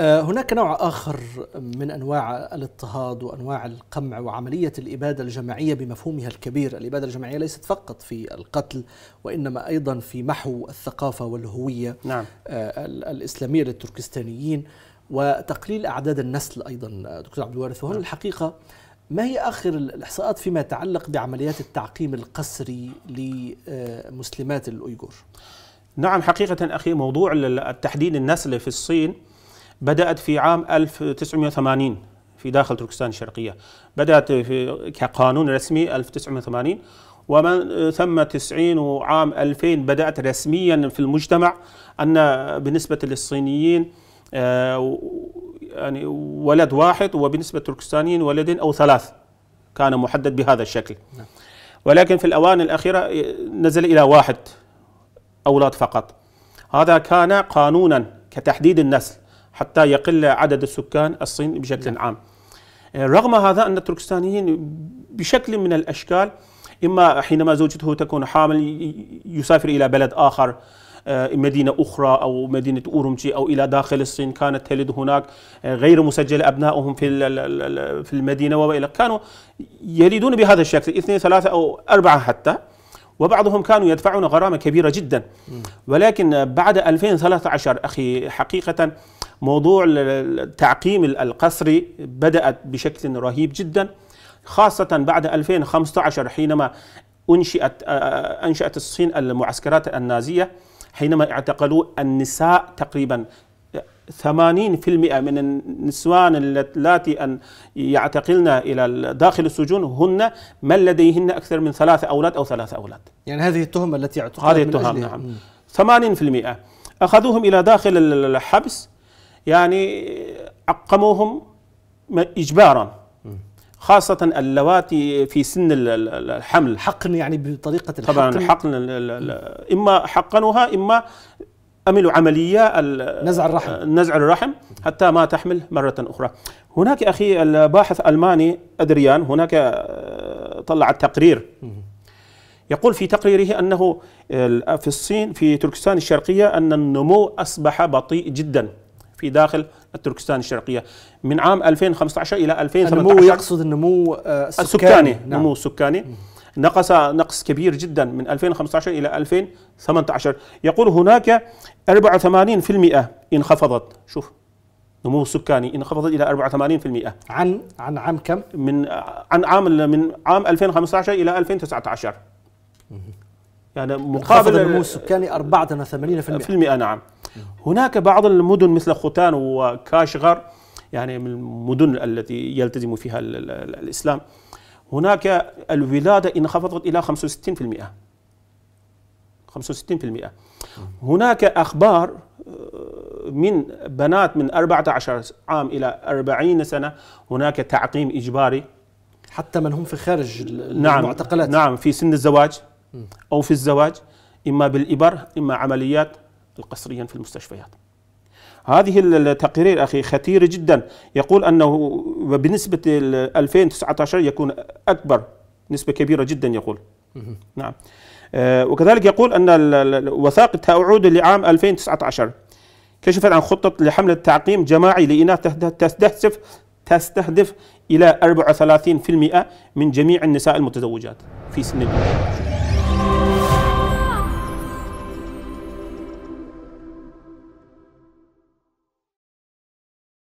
آه، هناك نوع آخر من أنواع الاضطهاد وأنواع القمع وعملية الإبادة الجماعية بمفهومها الكبير الإبادة الجماعية ليست فقط في القتل وإنما أيضا في محو الثقافة والهوية نعم. آه، الإسلامية للتركستانيين وتقليل أعداد النسل أيضا آه، دكتور عبد الوارث وهنا نعم. الحقيقة ما هي آخر الإحصاءات فيما يتعلق بعمليات التعقيم القسري لمسلمات الأيغور؟ نعم حقيقة أخي موضوع التحديد النسل في الصين بدأت في عام 1980 في داخل تركستان الشرقية بدأت في كقانون رسمي 1980 ومن ثم 90 وعام 2000 بدأت رسميا في المجتمع أن بالنسبة للصينيين آه، يعني ولد واحد وبالنسبة للتركستانيين ولدين أو ثلاث كان محدد بهذا الشكل ولكن في الأوان الأخيرة آه، نزل إلى واحد أولاد فقط هذا كان قانونا كتحديد النسل حتى يقل عدد السكان الصين بشكل لا. نعم. عام آه، رغم هذا أن التركستانيين بشكل من الأشكال إما حينما زوجته تكون حامل يسافر إلى بلد آخر آه، مدينة أخرى أو مدينة أورمجي أو إلى داخل الصين كانت تلد هناك آه، غير مسجلة أبنائهم في في المدينة وإلى كانوا يلدون بهذا الشكل اثنين ثلاثة أو أربعة حتى وبعضهم كانوا يدفعون غرامة كبيرة جدا ولكن بعد 2013 أخي حقيقة موضوع التعقيم القسري بدأت بشكل رهيب جدا خاصة بعد 2015 حينما أنشئت أنشأت الصين المعسكرات النازية حينما اعتقلوا النساء تقريبا 80% من النسوان اللاتي أن يعتقلن إلى داخل السجون هن من لديهن أكثر من ثلاثة أولاد أو ثلاثة أولاد يعني هذه التهم التي اعتقلت هذه التهم نعم 80% أخذوهم إلى داخل الحبس يعني عقموهم إجبارا خاصة اللواتي في سن الحمل حقن يعني بطريقة الحقن طبعا حقن إما حقنوها إما عملوا عملية نزع الرحم نزع الرحم حتى ما تحمل مرة أخرى هناك أخي الباحث ألماني أدريان هناك آه، طلع التقرير يقول في تقريره أنه آه، في الصين في تركستان الشرقية أن النمو أصبح بطيء جدا في داخل تركستان الشرقية من عام 2015 إلى 2018 النمو يقصد النمو آه، السكاني, السكاني. نعم. نمو السكاني نقص نقص كبير جدا من 2015 إلى 2018 يقول هناك 84% انخفضت شوف نمو السكاني انخفضت الى 84% عن عن عام كم؟ من عن عام من عام 2015 الى 2019 يعني مقابل النمو السكاني 84% في المئة نعم هناك بعض المدن مثل خوتان وكاشغر يعني من المدن التي يلتزم فيها الاسلام هناك الولادة انخفضت إلى 65% 65% هناك أخبار آه، من بنات من 14 عام إلى 40 سنة هناك تعقيم إجباري حتى من هم في خارج نعم المعتقلات نعم في سن الزواج أو في الزواج إما بالإبر إما عمليات القسريا في المستشفيات هذه التقرير أخي خطيرة جدا يقول أنه بنسبة 2019 يكون أكبر نسبة كبيرة جدا يقول نعم آه، وكذلك يقول أن وثائق تعود لعام 2019 كشفت عن خطة لحملة تعقيم جماعي لإناث تستهدف تستهدف إلى 34% من جميع النساء المتزوجات في سن البلوغ